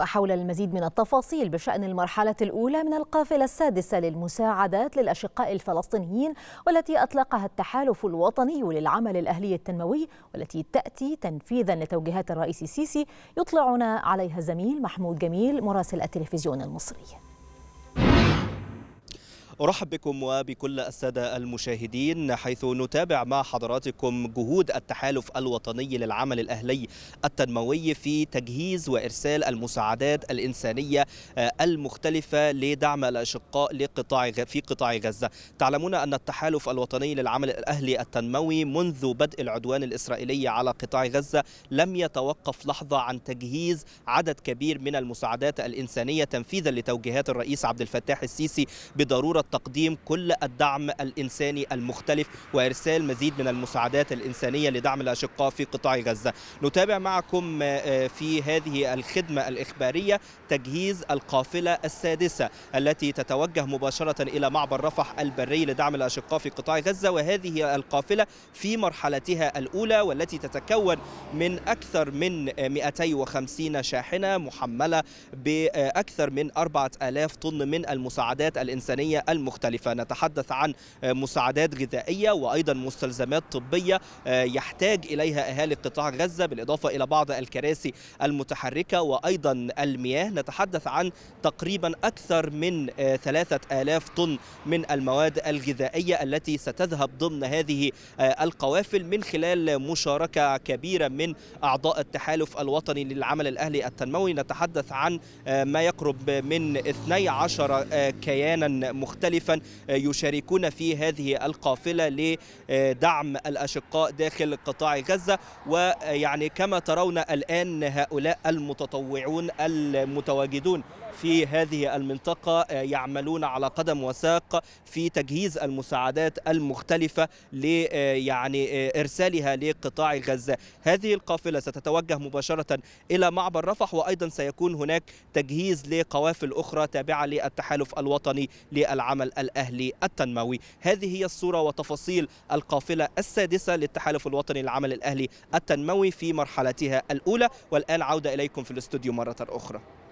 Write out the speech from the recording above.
وحول المزيد من التفاصيل بشأن المرحلة الأولى من القافلة السادسة للمساعدات للأشقاء الفلسطينيين والتي أطلقها التحالف الوطني للعمل الأهلي التنموي والتي تأتي تنفيذا لتوجيهات الرئيس السيسي يطلعنا عليها الزميل محمود جميل مراسل التلفزيون المصري أرحب بكم وبكل السادة المشاهدين حيث نتابع مع حضراتكم جهود التحالف الوطني للعمل الأهلي التنموي في تجهيز وإرسال المساعدات الإنسانية آه، المختلفة لدعم الأشقاء لقطاع في قطاع غزة تعلمون أن التحالف الوطني للعمل الأهلي التنموي منذ بدء العدوان الإسرائيلي على قطاع غزة لم يتوقف لحظة عن تجهيز عدد كبير من المساعدات الإنسانية تنفيذا لتوجيهات الرئيس عبد الفتاح السيسي بضرورة تقديم كل الدعم الإنساني المختلف وإرسال مزيد من المساعدات الإنسانية لدعم الأشقاء في قطاع غزة نتابع معكم آه، في هذه الخدمة الإخبارية تجهيز القافلة السادسة التي تتوجه مباشرة إلى معبر رفح البري لدعم الأشقاء في قطاع غزة وهذه القافلة في مرحلتها الأولى والتي تتكون من أكثر من 250 شاحنة محملة بأكثر من 4000 طن من المساعدات الإنسانية المختلفة نتحدث عن مساعدات غذائية وأيضا مستلزمات طبية يحتاج إليها أهالي قطاع غزة بالإضافة إلى بعض الكراسي المتحركة وأيضا المياه نتحدث عن تقريبا أكثر من 3000 طن من المواد الغذائية التي ستذهب ضمن هذه القوافل من خلال مشاركة كبيرة من أعضاء التحالف الوطني للعمل الأهلي التنموي نتحدث عن ما يقرب من 12 كيانا مختلفة مختلفا آه، يشاركون في هذه القافلة لدعم الأشقاء داخل قطاع غزة ويعني كما ترون الآن هؤلاء المتطوعون المتواجدون في هذه المنطقة آه، يعملون على قدم وساق في تجهيز المساعدات المختلفة آه، يعني إرسالها لقطاع غزة هذه القافلة ستتوجه مباشرة إلى معبر رفح وأيضا سيكون هناك تجهيز لقوافل أخرى تابعة للتحالف الوطني للعمل العمل الأهلي التنموي هذه هي الصورة وتفاصيل القافلة السادسة للتحالف الوطني للعمل الأهلي التنموي في مرحلتها الأولى والآن عودة إليكم في الاستوديو مرة أخرى